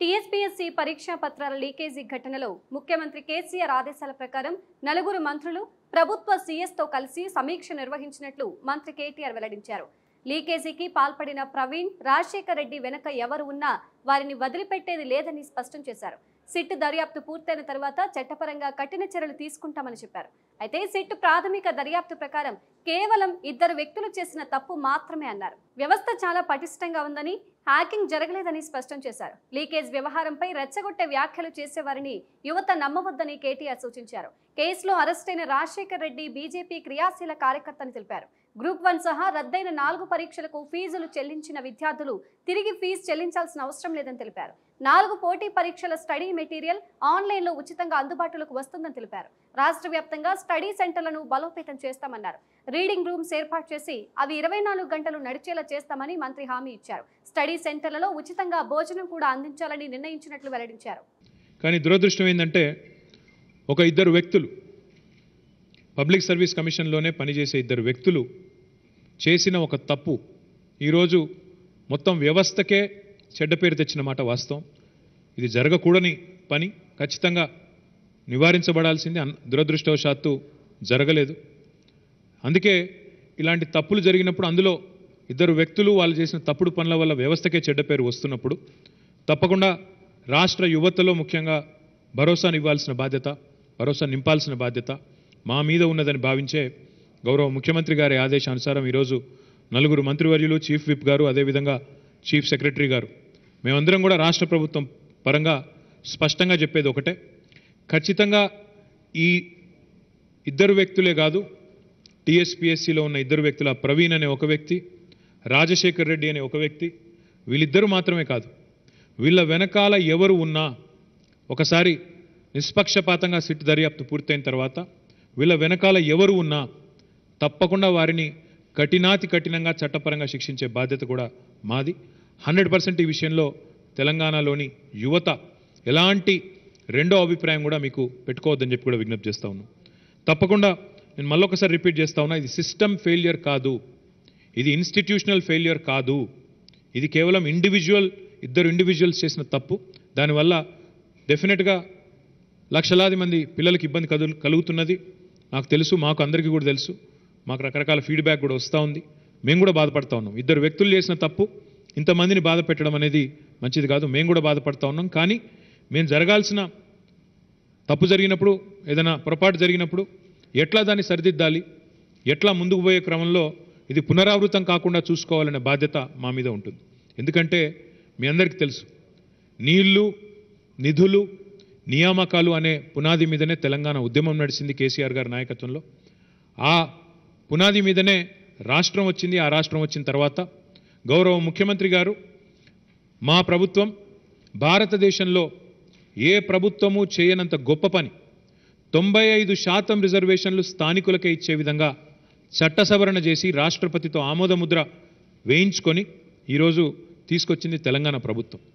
TSPSC పరీక్షా పత్రాల leakage ఘటనలో ముఖ్యమంత్రి కేసీఆర్ ఆదేశాల ప్రకారం నలుగురు మంత్రులు ప్రభుత్వ సీఎస్తో కలిసి సమీక్ష నిర్వహించినట్లు మంత్రి కేటీఆర్ వెల్లడించారు లీకేజీకి పాల్పడిన ప్రవీణ్ రాజశేఖర్ రెడ్డి వెనక ఎవరు ఉన్నా వారిని వదిలిపెట్టేది లేదని స్పష్టం చేశారు సిట్ దర్యాప్తు పూర్తయిన తర్వాత చట్టపరంగా కఠిన చర్యలు తీసుకుంటామని చెప్పారు అయితే సిట్ ప్రాథమిక దర్యాప్తు ప్రకారం కేవలం ఇద్దరు వ్యక్తులు చేసిన తప్పు మాత్రమే అన్నారు వ్యవస్థ చాలా పటిష్టంగా ఉందని హ్యాకింగ్ జరగలేదని స్పష్టం చేశారు లీకేజ్ వ్యవహారంపై రెచ్చగొట్టే వ్యాఖ్యలు చేసేవారిని యువత నమ్మవద్దని కేటీఆర్ సూచించారు కేసులో అరెస్టైన రాజశేఖర్ రెడ్డి బీజేపీ క్రియాశీల కార్యకర్తని తెలిపారు గ్రూప్ వన్ సహా రద్దయిన నాలుగు పరీక్షలకు ఫీజులు చెల్లించిన విద్యార్థులు తిరిగి ఫీజు చెల్లించాల్సిన అవసరం లేదని తెలిపారు నాలుగు పోటీ పరీక్షల స్టడీ మెటీరియల్ ఆన్లైన్లో ఉచితంగా అందుబాటులోకి వస్తుందని తెలిపారు రాష్ట్ర వ్యాప్తంగా స్టడీ సెంటర్లను బలోపేతం చేస్తామన్నారు రీడింగ్ రూమ్స్ ఏర్పాటు చేసి అవి ఇరవై నాలుగు గంటలు నడిచేలా చేస్తామని మంత్రి హామీ ఇచ్చారు స్టడీ సెంటర్లలో ఉచితంగా భోజనం కూడా అందించాలని నిర్ణయించినట్లు వెల్లడించారు కానీ దురదృష్టం ఏంటంటే ఒక ఇద్దరు వ్యక్తులు పబ్లిక్ సర్వీస్ కమిషన్లోనే పనిచేసే ఇద్దరు వ్యక్తులు చేసిన ఒక తప్పు ఈరోజు మొత్తం వ్యవస్థకే చెడ్డ పేరు తెచ్చిన మాట వాస్తవం ఇది జరగకూడని పని ఖచ్చితంగా నివారించబడాల్సింది దురదృష్టవశాత్తు జరగలేదు అందుకే ఇలాంటి తప్పులు జరిగినప్పుడు అందులో ఇద్దరు వ్యక్తులు వాళ్ళు చేసిన తప్పుడు పనుల వల్ల వ్యవస్థకే చెడ్డ పేరు వస్తున్నప్పుడు తప్పకుండా రాష్ట్ర యువతలో ముఖ్యంగా భరోసాను ఇవ్వాల్సిన బాధ్యత భరోసా నింపాల్సిన బాధ్యత మా మీద ఉన్నదని భావించే గౌరవ ముఖ్యమంత్రి గారి ఆదేశానుసారం ఈరోజు నలుగురు మంత్రివర్యులు చీఫ్ విప్ గారు అదేవిధంగా చీఫ్ సెక్రటరీ గారు మేమందరం కూడా రాష్ట్ర ప్రభుత్వం పరంగా స్పష్టంగా చెప్పేది ఒకటే ఖచ్చితంగా ఈ ఇద్దరు వ్యక్తులే కాదు టీఎస్పీఎస్సీలో ఉన్న ఇద్దరు వ్యక్తుల ప్రవీణ్ అనే ఒక వ్యక్తి రాజశేఖర్ రెడ్డి అనే ఒక వ్యక్తి వీళ్ళిద్దరూ మాత్రమే కాదు వీళ్ళ వెనకాల ఎవరు ఉన్నా ఒకసారి నిష్పక్షపాతంగా సిట్ దర్యాప్తు పూర్తయిన తర్వాత వీళ్ళ వెనకాల ఎవరు ఉన్నా తప్పకుండా వారిని కఠినాతి కఠినంగా చట్టపరంగా శిక్షించే బాధ్యత కూడా మాది హండ్రెడ్ పర్సెంట్ ఈ విషయంలో తెలంగాణలోని యువత ఎలాంటి రెండో అభిప్రాయం కూడా మీకు పెట్టుకోవద్దని చెప్పి కూడా విజ్ఞప్తి చేస్తూ ఉన్నాను తప్పకుండా నేను మళ్ళొకసారి రిపీట్ చేస్తా ఉన్నా ఇది సిస్టమ్ ఫెయిల్యూర్ కాదు ఇది ఇన్స్టిట్యూషనల్ ఫెయిల్యూర్ కాదు ఇది కేవలం ఇండివిజువల్ ఇద్దరు ఇండివిజువల్స్ చేసిన తప్పు దానివల్ల డెఫినెట్గా లక్షలాది మంది పిల్లలకి ఇబ్బంది కదు కలుగుతున్నది నాకు తెలుసు మాకు అందరికీ కూడా తెలుసు మాకు రకరకాల ఫీడ్బ్యాక్ కూడా వస్తూ ఉంది మేము కూడా బాధపడతా ఉన్నాం ఇద్దరు వ్యక్తులు చేసిన తప్పు ఇంతమందిని బాధ పెట్టడం అనేది మంచిది కాదు మేము కూడా బాధపడుతూ ఉన్నాం కానీ మేము జరగాల్సిన తప్పు జరిగినప్పుడు ఏదైనా పొరపాటు జరిగినప్పుడు ఎట్లా దాన్ని సరిదిద్దాలి ఎట్లా ముందుకు పోయే క్రమంలో ఇది పునరావృతం కాకుండా చూసుకోవాలనే బాధ్యత మా మీద ఉంటుంది ఎందుకంటే మీ అందరికీ తెలుసు నీళ్లు నిధులు నియామకాలు అనే పునాది మీదనే తెలంగాణ ఉద్యమం నడిచింది కేసీఆర్ గారి నాయకత్వంలో ఆ పునాది మీదనే రాష్ట్రం వచ్చింది ఆ రాష్ట్రం వచ్చిన తర్వాత గౌరవ ముఖ్యమంత్రి గారు మా ప్రభుత్వం భారతదేశంలో ఏ ప్రభుత్వము చేయనంత గొప్ప పని తొంభై ఐదు శాతం రిజర్వేషన్లు స్థానికులకే ఇచ్చే విధంగా చట్ట సవరణ చేసి రాష్ట్రపతితో ఆమోదముద్ర వేయించుకొని ఈరోజు తీసుకొచ్చింది తెలంగాణ ప్రభుత్వం